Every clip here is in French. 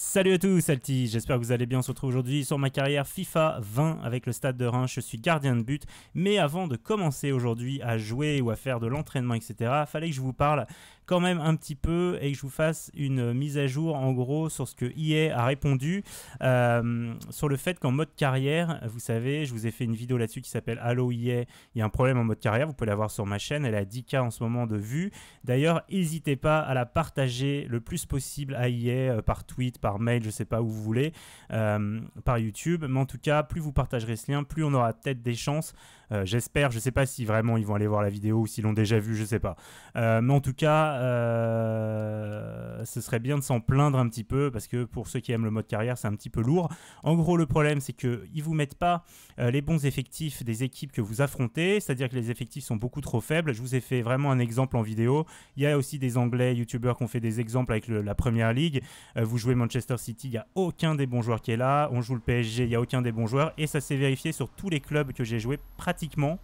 Salut à tous, Alti, j'espère que vous allez bien. On se retrouve aujourd'hui sur ma carrière FIFA 20 avec le stade de Reims. Je suis gardien de but, mais avant de commencer aujourd'hui à jouer ou à faire de l'entraînement, etc., fallait que je vous parle quand même un petit peu et que je vous fasse une mise à jour en gros sur ce que EA a répondu euh, sur le fait qu'en mode carrière, vous savez, je vous ai fait une vidéo là-dessus qui s'appelle Allo EA, il y a un problème en mode carrière, vous pouvez la voir sur ma chaîne, elle a 10K en ce moment de vue. D'ailleurs, n'hésitez pas à la partager le plus possible à EA euh, par tweet, par mail, je sais pas où vous voulez, euh, par YouTube. Mais en tout cas, plus vous partagerez ce lien, plus on aura peut-être des chances euh, j'espère, je sais pas si vraiment ils vont aller voir la vidéo ou s'ils l'ont déjà vu je sais pas. Euh, mais en tout cas, euh, ce serait bien de s'en plaindre un petit peu parce que pour ceux qui aiment le mode carrière, c'est un petit peu lourd. En gros, le problème, c'est qu'ils vous mettent pas les bons effectifs des équipes que vous affrontez, c'est-à-dire que les effectifs sont beaucoup trop faibles. Je vous ai fait vraiment un exemple en vidéo. Il y a aussi des Anglais, YouTubeurs qui ont fait des exemples avec la Première Ligue. vous jouez Manchester City, il n'y a aucun des bons joueurs qui est là. On joue le PSG, il n'y a aucun des bons joueurs. Et ça s'est vérifié sur tous les clubs que j'ai joué, pratiquement pratiquement.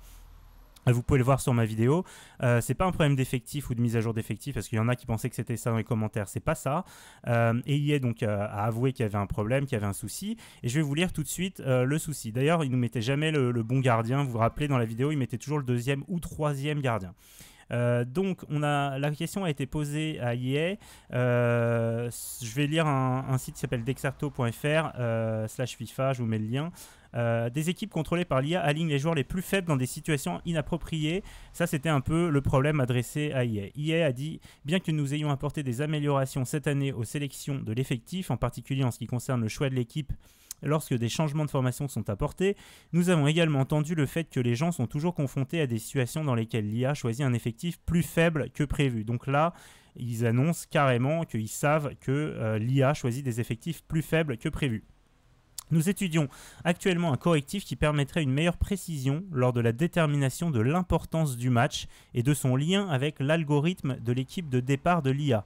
Vous pouvez le voir sur ma vidéo. Euh, c'est pas un problème d'effectif ou de mise à jour d'effectif parce qu'il y en a qui pensaient que c'était ça dans les commentaires. C'est pas ça. Euh, et il est donc euh, à avouer qu'il y avait un problème, qu'il y avait un souci. Et je vais vous lire tout de suite le souci. D'ailleurs, il nous mettait jamais le, bon gardien. Vous vous rappelez dans la vidéo, il mettait toujours le deuxième ou troisième gardien. donc, on a, la question a été posée à IE. je vais lire un, site qui s'appelle dexerto.fr slash FIFA, je vous mets le lien. Euh, des équipes contrôlées par l'IA alignent les joueurs les plus faibles dans des situations inappropriées. Ça, c'était un peu le problème adressé à IA. E IA e a dit Bien que nous ayons apporté des améliorations cette année aux sélections de l'effectif, en particulier en ce qui concerne le choix de l'équipe lorsque des changements de formation sont apportés. Nous avons également entendu le fait que les gens sont toujours confrontés à des situations dans lesquelles l'IA choisit un effectif plus faible que prévu. Donc là, ils annoncent carrément qu'ils savent que euh, l'IA choisit des effectifs plus faibles que prévu. Nous étudions actuellement un correctif qui permettrait une meilleure précision lors de la détermination de l'importance du match et de son lien avec l'algorithme de l'équipe de départ de l'IA.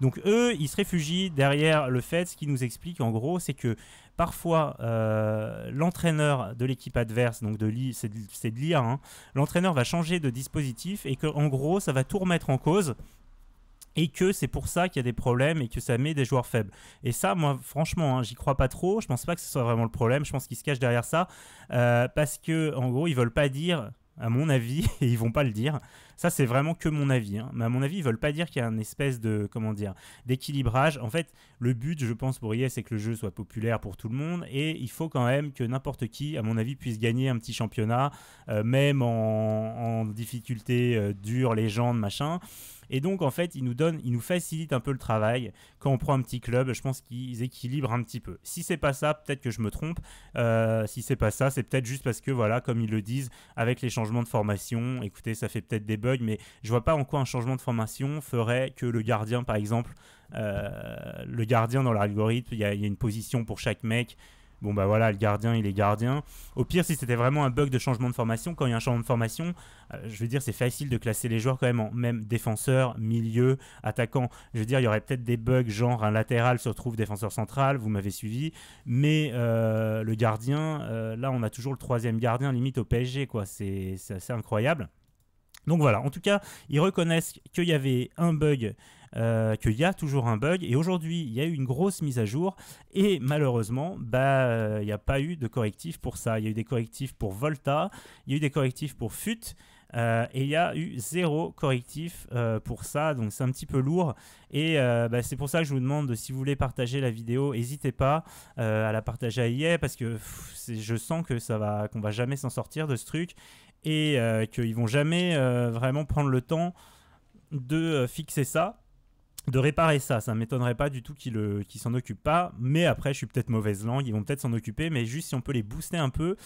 Donc eux, ils se réfugient derrière le fait, ce qui nous explique en gros, c'est que parfois euh, l'entraîneur de l'équipe adverse, donc de c'est de, l'IA, hein, l'entraîneur va changer de dispositif et que en gros ça va tout remettre en cause et que c'est pour ça qu'il y a des problèmes et que ça met des joueurs faibles. Et ça, moi, franchement, hein, j'y crois pas trop. Je pense pas que ce soit vraiment le problème. Je pense qu'ils se cachent derrière ça euh, parce que, en gros, ils veulent pas dire, à mon avis, et ils vont pas le dire. Ça, c'est vraiment que mon avis. Hein, mais à mon avis, ils veulent pas dire qu'il y a un espèce de, comment dire, d'équilibrage. En fait, le but, je pense, pour EA, c'est que le jeu soit populaire pour tout le monde et il faut quand même que n'importe qui, à mon avis, puisse gagner un petit championnat, euh, même en, difficulté euh, dure, légende, machin. Et donc, en fait, ils nous donne, il nous facilitent un peu le travail. Quand on prend un petit club, je pense qu'ils équilibrent un petit peu. Si c'est pas ça, peut-être que je me trompe. Euh, si c'est pas ça, c'est peut-être juste parce que, voilà, comme ils le disent, avec les changements de formation, écoutez, ça fait peut-être des bugs, mais je vois pas en quoi un changement de formation ferait que le gardien, par exemple, euh, le gardien dans l'algorithme, il y, a une position pour chaque mec bon bah voilà, le gardien, il est gardien. Au pire, si c'était vraiment un bug de changement de formation, quand il y a un changement de formation, euh, je veux dire, c'est facile de classer les joueurs quand même en même défenseur, milieu, attaquant. Je veux dire, il y aurait peut-être des bugs genre un latéral se retrouve défenseur central, vous m'avez suivi, mais euh, le gardien, euh, là on a toujours le troisième gardien limite au PSG, quoi. C'est assez incroyable. Donc voilà, en tout cas, ils reconnaissent qu'il y avait un bug. Euh, qu'il y a toujours un bug. Et aujourd'hui, il y a eu une grosse mise à jour. Et malheureusement, bah, euh, il n'y a pas eu de correctif pour ça. Il y a eu des correctifs pour Volta, il y a eu des correctifs pour FUT. Euh, et il y a eu zéro correctif pour ça, donc c'est un petit peu lourd. Et bah, c'est pour ça que je vous demande si vous voulez partager la vidéo, n'hésitez pas à la partager à IA parce que je sens que ça va, qu'on va jamais s'en sortir de ce truc et qu'ils euh, qu'ils vont jamais euh, vraiment prendre le temps de euh, fixer ça, de réparer ça. Ça m'étonnerait pas du tout qu'ils s'en occupent pas, mais après je suis peut-être mauvaise langue, ils vont peut-être s'en occuper, mais juste si on peut les booster un peu,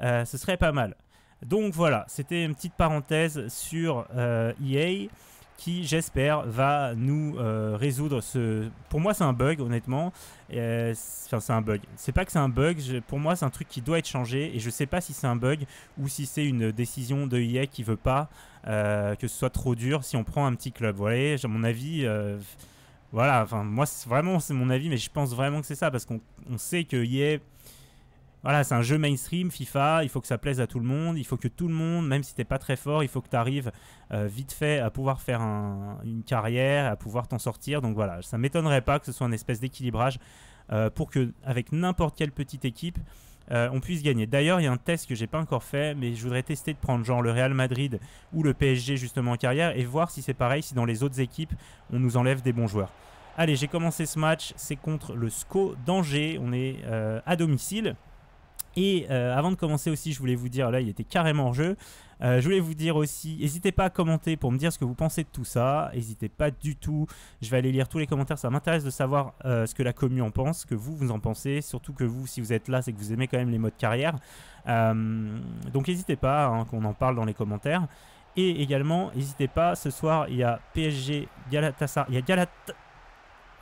ce serait pas mal. Donc voilà, c'était une petite parenthèse sur EA. E qui, j'espère, va nous euh, résoudre ce. Pour moi, c'est un bug, honnêtement. Euh, enfin, c'est un bug. C'est pas que c'est un bug. Pour moi, c'est un truc qui doit être changé. Et je sais pas si c'est un bug ou si c'est une décision de IA e qui veut pas euh, que ce soit trop dur si on prend un petit club. Vous voyez, à mon avis. Voilà, enfin, moi, vraiment, c'est mon avis, mais je pense vraiment que c'est ça parce qu'on sait que IA. E voilà, c'est un jeu mainstream, FIFA, il faut que ça plaise à tout le monde, il faut que tout le monde, même si t'es pas très fort, il faut que tu arrives euh, vite fait à pouvoir faire une carrière, à pouvoir t'en sortir. Donc voilà, ça m'étonnerait pas que ce soit un espèce d'équilibrage euh, pour que avec n'importe quelle petite équipe, euh, on puisse gagner. D'ailleurs, il y a un test que j'ai pas encore fait, mais je voudrais tester de prendre genre le Real Madrid ou le PSG justement en carrière et voir si c'est pareil, si dans les autres équipes on nous enlève des bons joueurs. Allez, j'ai commencé ce match, c'est contre le SCO d'Angers, on est à domicile. Et euh, avant de commencer aussi, je voulais vous dire, là il était carrément en jeu, euh, je voulais vous dire aussi, n'hésitez pas à commenter pour me dire ce que vous pensez de tout ça, n'hésitez pas du tout, je vais aller lire tous les commentaires, ça m'intéresse de savoir euh, ce que la commu en pense, que vous vous en pensez, surtout que vous, si vous êtes là, c'est que vous aimez quand même les modes carrière. donc n'hésitez pas, hein, qu'on en parle dans les commentaires. Et également, n'hésitez pas, ce soir il y a PSG Galatasaray, il y a Galatasaray.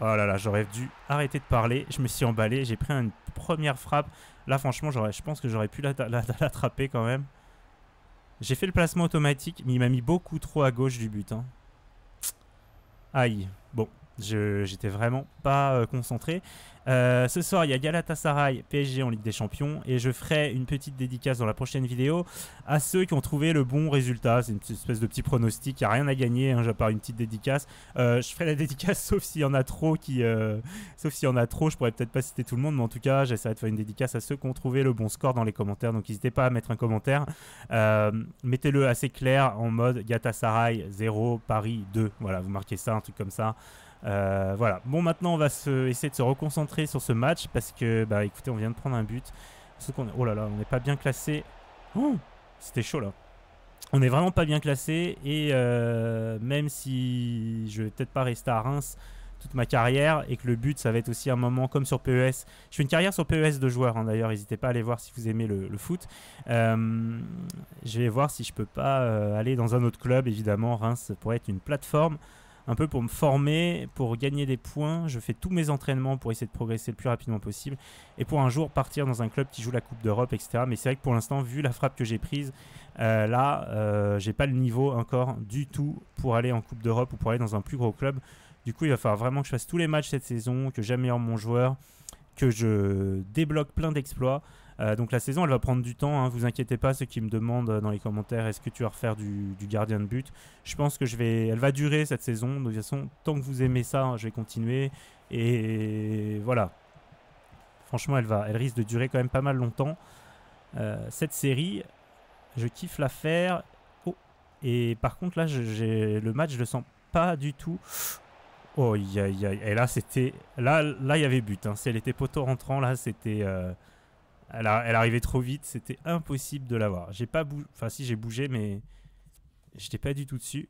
Oh là là, j'aurais dû arrêter de parler. Je me suis emballé. J'ai pris une première frappe. Là, franchement, je pense que j'aurais pu l'attraper quand même. J'ai fait le placement automatique, mais il m'a mis beaucoup trop à gauche du but. Hein. Aïe. Bon, J'étais vraiment pas euh, concentré. Euh, ce soir, il y a Galatasaray, PSG en Ligue des Champions. Et je ferai une petite dédicace dans la prochaine vidéo à ceux qui ont trouvé le bon résultat. C'est une espèce de petit pronostic. Il n'y a rien à gagner, hein, à une petite dédicace. Euh, je ferai la dédicace, sauf s'il y en a trop. Qui, sauf s'il y en a trop, je pourrais peut-être pas citer tout le monde. Mais en tout cas, j'essaierai de faire une dédicace à ceux qui ont trouvé le bon score dans les commentaires. Donc n'hésitez pas à mettre un commentaire. Mettez-le assez clair en mode Galatasaray 0, Paris 2. Voilà, vous marquez ça, un truc comme ça. Euh, voilà. Bon, maintenant, on va essayer de se reconcentrer sur ce match parce que, bah, écoutez, on vient de prendre un but. Oh là là, on n'est pas bien classé. Oh, c'était chaud là. On n'est vraiment pas bien classé et euh, même si je vais peut-être pas rester à Reims toute ma carrière et que le but ça va être aussi un moment comme sur PES. Je fais une carrière sur PES de joueur hein, d'ailleurs, n'hésitez pas à aller voir si vous aimez le, foot. Euh, je vais voir si je peux pas aller dans un autre club, évidemment Reims pourrait être une plateforme un peu pour me former, pour gagner des points. Je fais tous mes entraînements pour essayer de progresser le plus rapidement possible et pour un jour partir dans un club qui joue la Coupe d'Europe, etc. Mais c'est vrai que pour l'instant, vu la frappe que j'ai prise, euh, là, euh, j'ai pas le niveau encore du tout pour aller en Coupe d'Europe ou pour aller dans un plus gros club. Du coup, il va falloir vraiment que je fasse tous les matchs cette saison, que j'améliore mon joueur, que je débloque plein d'exploits. Euh, donc la saison, elle va prendre du temps. Hein, vous inquiétez pas, ceux qui me demandent euh, dans les commentaires, est-ce que tu vas refaire du, gardien de but Je pense que je vais, elle va durer cette saison. De toute façon, tant que vous aimez ça, hein, je vais continuer. Et voilà. Franchement, elle va, elle risque de durer quand même pas mal longtemps. Euh, cette série, je kiffe la faire. Oh. Et par contre, là, j'ai le match, je le sens pas du tout. Oh, y a, y a, et là, c'était. Là, là, il y avait but. Hein. Si elle était poteau rentrant, là, c'était. Elle, arrivait trop vite, c'était impossible de l'avoir. J'ai pas bougé, enfin si j'ai bougé, mais j'étais pas du tout dessus.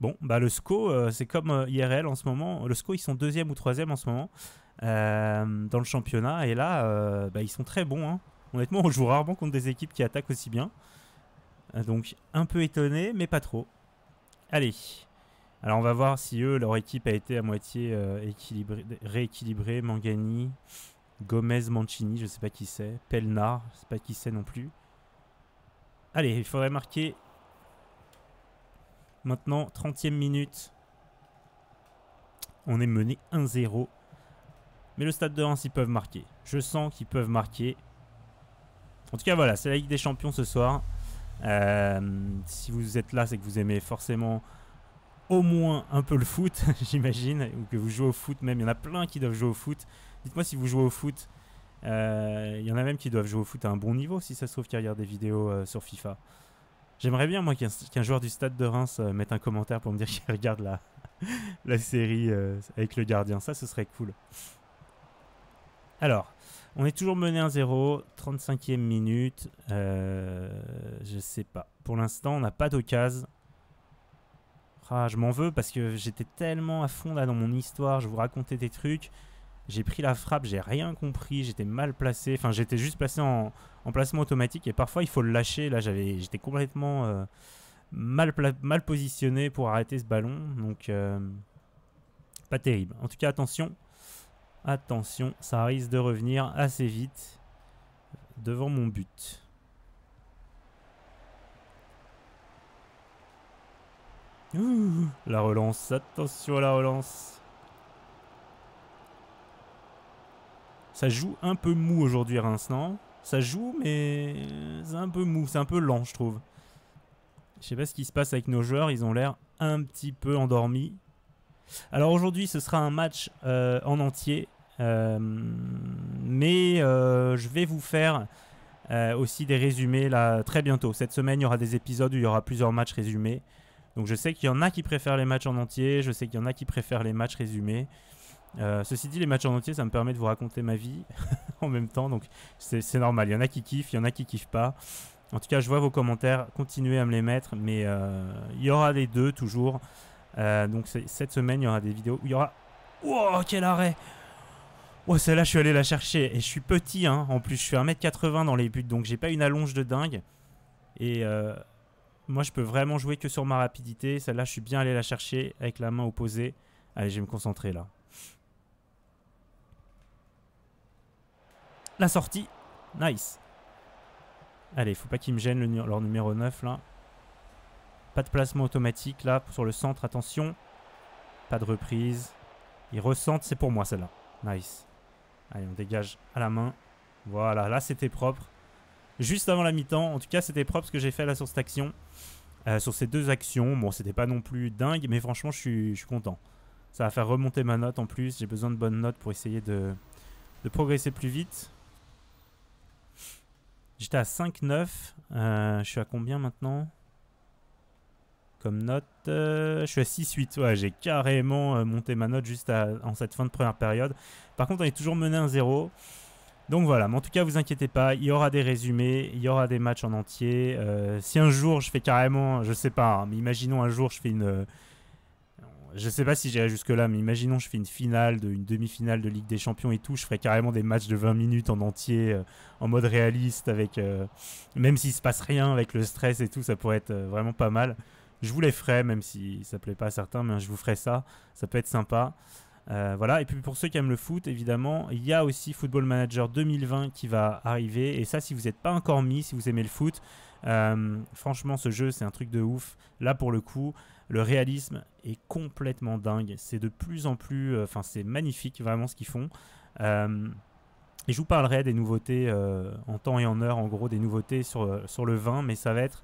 Bon, bah le SCO, euh, c'est comme euh, IRL en ce moment. Le SCO, ils sont deuxième ou troisième en ce moment euh, dans le championnat. Et là, bah, ils sont très bons. Hein. Honnêtement, on joue rarement contre des équipes qui attaquent aussi bien. donc, un peu étonné, mais pas trop. Allez. Alors, on va voir si eux, leur équipe a été à moitié rééquilibrée. Mangani, Gomez Mancini, je sais pas qui c'est. Pelnar, je sais pas qui c'est non plus. Allez, il faudrait marquer. Maintenant, 30 ème minute. On est mené 1-0. Mais le stade de Reims, ils peuvent marquer. Je sens qu'ils peuvent marquer. En tout cas, voilà, c'est la Ligue des Champions ce soir. Euh, si vous êtes là, c'est que vous aimez forcément au moins un peu le foot, j'imagine, ou que vous jouez au foot même. Il y en a plein qui doivent jouer au foot. Dites-moi si vous jouez au foot. Il euh, y en a même qui doivent jouer au foot à un bon niveau, si ça se trouve, qu'ils regardent des vidéos euh, sur FIFA. J'aimerais bien, moi, qu'un joueur du stade de Reims euh, mette un commentaire pour me dire qu'il regarde la, la série avec le gardien. Ça, ce serait cool. Alors, on est toujours mené 1-0, 35e minute. je sais pas. Pour l'instant, on n'a pas d'occasion. Ah, je m'en veux parce que j'étais tellement à fond là dans mon histoire, je vous racontais des trucs. J'ai pris la frappe, j'ai rien compris, j'étais mal placé. Enfin, j'étais juste placé en, placement automatique et parfois il faut le lâcher. Là, j'avais, j'étais complètement euh, mal, mal positionné pour arrêter ce ballon. Donc, euh, pas terrible. En tout cas, attention. Attention, ça risque de revenir assez vite devant mon but. la relance, attention à la relance. Ça joue un peu mou aujourd'hui Reims, non Ça joue, mais c'est un peu mou, c'est un peu lent, je trouve. Je sais pas ce qui se passe avec nos joueurs, ils ont l'air un petit peu endormis. Alors aujourd'hui, ce sera un match euh, en entier, euh, mais euh, je vais vous faire aussi des résumés là très bientôt. Cette semaine, il y aura des épisodes où il y aura plusieurs matchs résumés. Donc je sais qu'il y en a qui préfèrent les matchs en entier, je sais qu'il y en a qui préfèrent les matchs résumés. Euh, ceci dit, les matchs en entier, ça me permet de vous raconter ma vie en même temps, donc c'est normal. Il y en a qui kiffent, il y en a qui kiffent pas. En tout cas, je vois vos commentaires, continuez à me les mettre, mais euh, il y aura les deux toujours. Euh, donc cette semaine, il y aura des vidéos où il y aura... Wow, quel arrêt Oh, celle-là, je suis allé la chercher. Et je suis petit, hein. En plus, je suis 1m80 dans les buts, donc j'ai pas une allonge de dingue. Et moi, je peux vraiment jouer que sur ma rapidité. Celle-là, je suis bien allé la chercher avec la main opposée. Allez, je vais me concentrer là. La sortie. Nice. Allez, faut pas qu'il me gêne le, leur numéro 9 là. Pas de placement automatique là sur le centre, attention. Pas de reprise. Il ressentent, c'est pour moi celle-là. Nice. Allez, on dégage à la main. Voilà, là c'était propre. Juste avant la mi-temps, en tout cas c'était propre ce que j'ai fait là sur cette action. Euh, sur ces deux actions, bon c'était pas non plus dingue, mais franchement je suis, je suis content. Ça va faire remonter ma note en plus, j'ai besoin de bonnes notes pour essayer de, de progresser plus vite. J'étais à 5-9. Euh, je suis à combien maintenant Comme note euh, Je suis à 6-8. Ouais, j'ai carrément euh, monté ma note juste en cette fin de première période. Par contre, on est toujours mené à 0 Donc voilà, mais en tout cas, vous inquiétez pas, il y aura des résumés, il y aura des matchs en entier. si un jour je fais carrément, je sais pas, hein, mais imaginons un jour je fais une, je sais pas si j'irai jusque-là, mais imaginons je fais une finale, une demi-finale de Ligue des Champions et tout, je ferais carrément des matchs de 20 minutes en entier, euh, en mode réaliste, avec euh, même s'il se passe rien, avec le stress et tout, ça pourrait être euh, vraiment pas mal. Je vous les ferai, même si ça plaît pas à certains, mais je vous ferai ça, ça peut être sympa. voilà, et puis pour ceux qui aiment le foot, évidemment, il y a aussi Football Manager 2020 qui va arriver, et ça, si vous n'êtes pas encore mis, si vous aimez le foot, franchement, ce jeu, c'est un truc de ouf. Là, pour le coup, le réalisme est complètement dingue. C'est de plus en plus. Euh, enfin, c'est magnifique vraiment ce qu'ils font. Euh, et je vous parlerai des nouveautés euh, en temps et en heure, en gros, des nouveautés sur, sur le vin, mais ça va être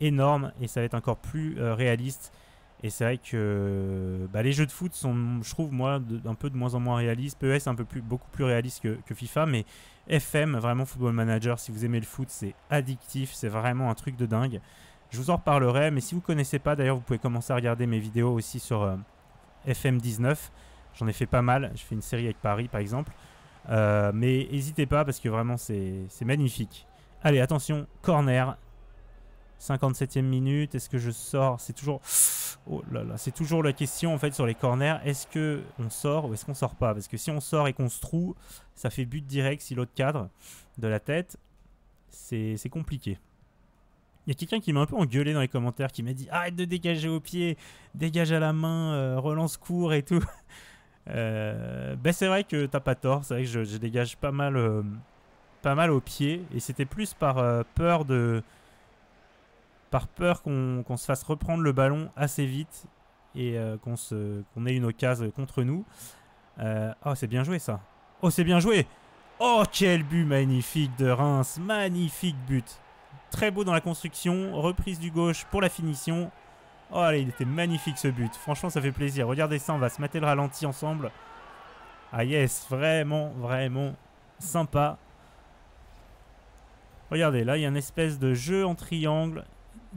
énorme et ça va être encore plus réaliste. Et c'est vrai que bah, les jeux de foot sont, je trouve, moi, un peu de moins en moins réalistes. PES, un peu plus, beaucoup plus réaliste que, que FIFA, mais FM, vraiment Football Manager, si vous aimez le foot, c'est addictif, c'est vraiment un truc de dingue. Je vous en reparlerai, mais si vous ne connaissez pas, d'ailleurs, vous pouvez commencer à regarder mes vidéos aussi sur euh, FM19. J'en ai fait pas mal. Je fais une série avec Paris, par exemple. Euh, mais n'hésitez pas, parce que vraiment, c'est magnifique. Allez, attention, corner. 57e minute. Est-ce que je sors C'est toujours. Oh là là, c'est toujours la question en fait sur les corners. Est-ce que on sort ou est-ce qu'on sort pas Parce que si on sort et qu'on se trouve, ça fait but direct si l'autre cadre de la tête. C'est compliqué. Il y a quelqu'un qui m'a un peu engueulé dans les commentaires, qui m'a dit arrête de dégager au pied, dégage à la main, euh, relance court et tout. Euh, ben c'est vrai que t'as pas tort, c'est vrai que je, dégage pas mal, euh, pas mal au pied, et c'était plus par peur de, par peur qu'on se fasse reprendre le ballon assez vite et qu'on qu'on ait une occasion contre nous. oh c'est bien joué ça. Oh c'est bien joué. Oh quel but magnifique de Reims, magnifique but très beau dans la construction. Reprise du gauche pour la finition. Oh, allez, il était magnifique ce but. Franchement, ça fait plaisir. Regardez ça, on va se mater le ralenti ensemble. Ah yes, vraiment, vraiment sympa. Regardez, là, il y a une espèce de jeu en triangle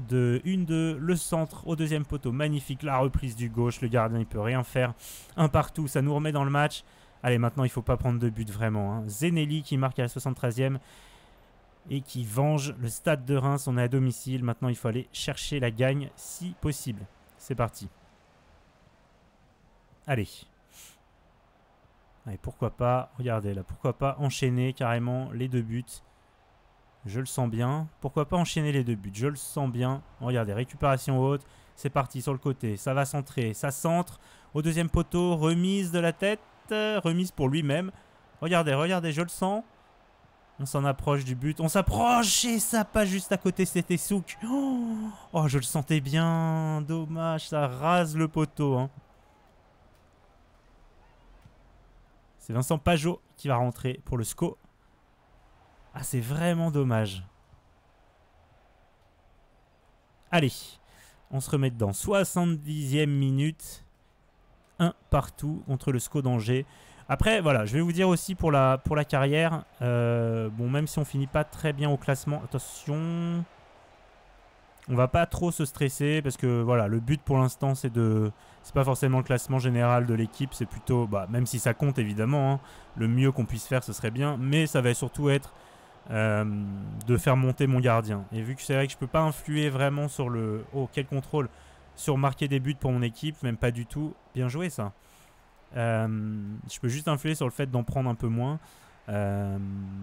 de 1-2, le centre au deuxième poteau, magnifique, la reprise du gauche, le gardien il peut rien faire, un partout, ça nous remet dans le match. Allez, maintenant il faut pas prendre de but vraiment. Hein. qui marque à la 73e et qui venge le stade de Reims. On est à domicile, maintenant il faut aller chercher la gagne si possible. C'est parti. Allez. Allez, pourquoi pas, regardez là, pourquoi pas enchaîner carrément les deux buts. Je le sens bien. Pourquoi pas enchaîner les deux buts Je le sens bien. Regardez, récupération haute. C'est parti sur le côté. Ça va centrer. Ça centre. Au deuxième poteau, remise de la tête. Remise pour lui-même. Regardez, regardez, je le sens. On s'en approche du but. On s'approche et ça passe juste à côté. C'était Souk. Oh, je le sentais bien. Dommage, ça rase le poteau. Hein. C'est Vincent Pajot qui va rentrer pour le SCO. Ah, c'est vraiment dommage. Allez, on se remet dedans. 70e minute. Un partout contre le SCO d'Angers. Après, voilà, je vais vous dire aussi pour la, pour la carrière, euh, bon, même si on finit pas très bien au classement, attention, on va pas trop se stresser parce que voilà, le but pour l'instant c'est de, c'est pas forcément le classement général de l'équipe, c'est plutôt, bah, même si ça compte évidemment, hein, le mieux qu'on puisse faire ce serait bien, mais ça va surtout être euh, de faire monter mon gardien. Et vu que c'est vrai que je peux pas influer vraiment sur le, oh quel contrôle, sur marquer des buts pour mon équipe, même pas du tout, bien joué ça. Euh, je peux juste influer sur le fait d'en prendre un peu moins. Euh,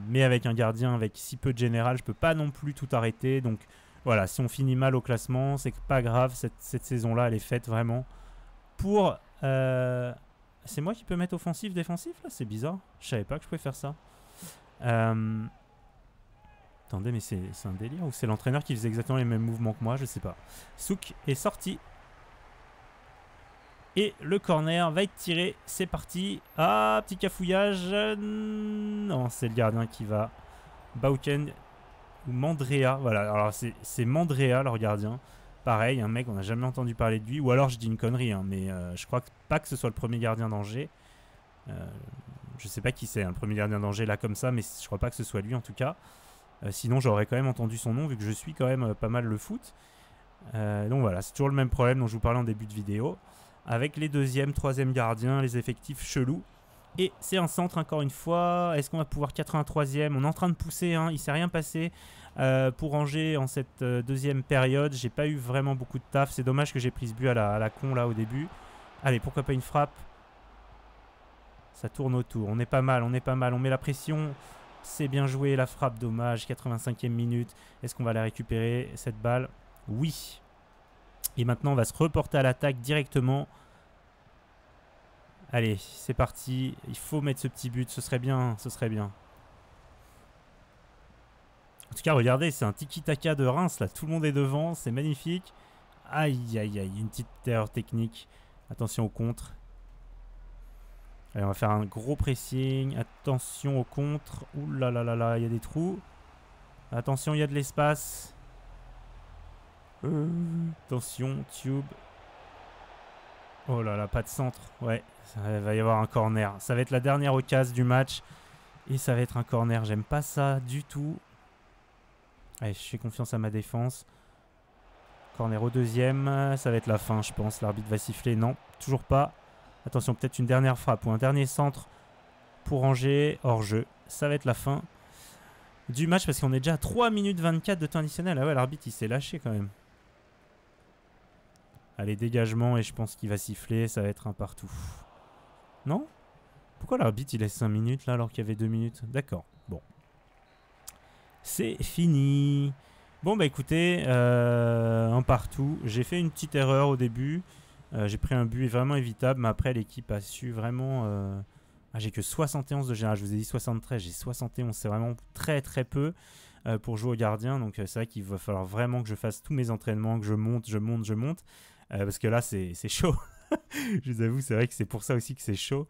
mais avec un gardien avec si peu de général, je peux pas non plus tout arrêter. Donc voilà, si on finit mal au classement, c'est pas grave. Cette, saison-là, elle est faite vraiment pour. Euh, c'est moi qui peux mettre offensif, défensif là C'est bizarre. Je savais pas que je pouvais faire ça. attendez, mais c'est un délire ou c'est l'entraîneur qui faisait exactement les mêmes mouvements que moi Je sais pas. Souk est sorti et le corner va être tiré. C'est parti. Ah, petit cafouillage. Non, c'est le gardien qui va. Bauken ou Mandrea. Voilà, alors c'est Mandrea, leur gardien. Pareil, un mec, on n'a jamais entendu parler de lui. Ou alors je dis une connerie, hein, mais euh, je crois pas que ce soit le premier gardien d'Angers. Euh, je sais pas qui c'est, le premier gardien d'Angers là comme ça, mais je crois pas que ce soit lui en tout cas. Euh, sinon, j'aurais quand même entendu son nom vu que je suis quand même pas mal le foot. donc voilà, c'est toujours le même problème dont je vous parlais en début de vidéo avec les deuxièmes, troisièmes gardiens, les effectifs chelous. Et c'est un centre encore une fois. Est-ce qu'on va pouvoir 83e On est en train de pousser, Il hein. il s'est rien passé euh, pour ranger en cette euh, deuxième période. J'ai pas eu vraiment beaucoup de taf. C'est dommage que j'ai pris ce but à la, con là au début. Allez, pourquoi pas une frappe Ça tourne autour. On est pas mal, on est pas mal. On met la pression. C'est bien joué la frappe, dommage. 85e minute. Est-ce qu'on va la récupérer cette balle Oui. Et maintenant, on va se reporter à l'attaque directement. Allez, c'est parti. Il faut mettre ce petit but. Ce serait bien, ce serait bien. En tout cas, regardez, c'est un tiki-taka de Reims. Là, tout le monde est devant. C'est magnifique. Aïe, aïe, aïe. Une petite erreur technique. Attention au contre. Allez, on va faire un gros pressing. Attention au contre. Ouh là là là là, il y a des trous. Attention, il y a de l'espace attention, euh, Tube. Oh là là, pas de centre. Ouais, ça va y avoir un corner. Ça va être la dernière occasion du match. Et ça va être un corner. J'aime pas ça du tout. Allez, je fais confiance à ma défense. Corner au deuxième. Ça va être la fin, je pense. L'arbitre va siffler. Non, toujours pas. Attention, peut-être une dernière frappe ou un dernier centre pour ranger, Hors jeu. Ça va être la fin du match parce qu'on est déjà à 3 minutes 24 de temps additionnel. Ah ouais, l'arbitre, il s'est lâché quand même. Allez, ah, dégagement et je pense qu'il va siffler. Ça va être un partout. Non Pourquoi l'arbitre il est 5 minutes là alors qu'il y avait 2 minutes D'accord, bon. C'est fini. Bon bah écoutez, euh, un partout. J'ai fait une petite erreur au début. Euh, j'ai pris un but vraiment évitable, mais après l'équipe a su vraiment... Euh, ah, j'ai que 71 de général, je vous ai dit 73, j'ai 71, c'est vraiment très très peu pour jouer au gardien, donc c'est vrai qu'il va falloir vraiment que je fasse tous mes entraînements, que je monte, je monte, je monte. Euh, parce que là, c'est chaud. je vous avoue, c'est vrai que c'est pour ça aussi que c'est chaud.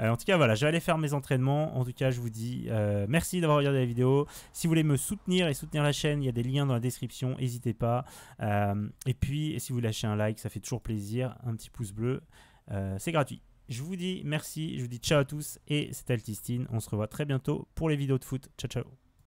Euh, en tout cas, voilà, je vais aller faire mes entraînements. En tout cas, je vous dis euh, merci d'avoir regardé la vidéo. Si vous voulez me soutenir et soutenir la chaîne, il y a des liens dans la description, n'hésitez pas. et puis, si vous lâchez un like, ça fait toujours plaisir. Un petit pouce bleu, c'est gratuit. Je vous dis merci, je vous dis ciao à tous et c'est Altistine. On se revoit très bientôt pour les vidéos de foot. Ciao, ciao.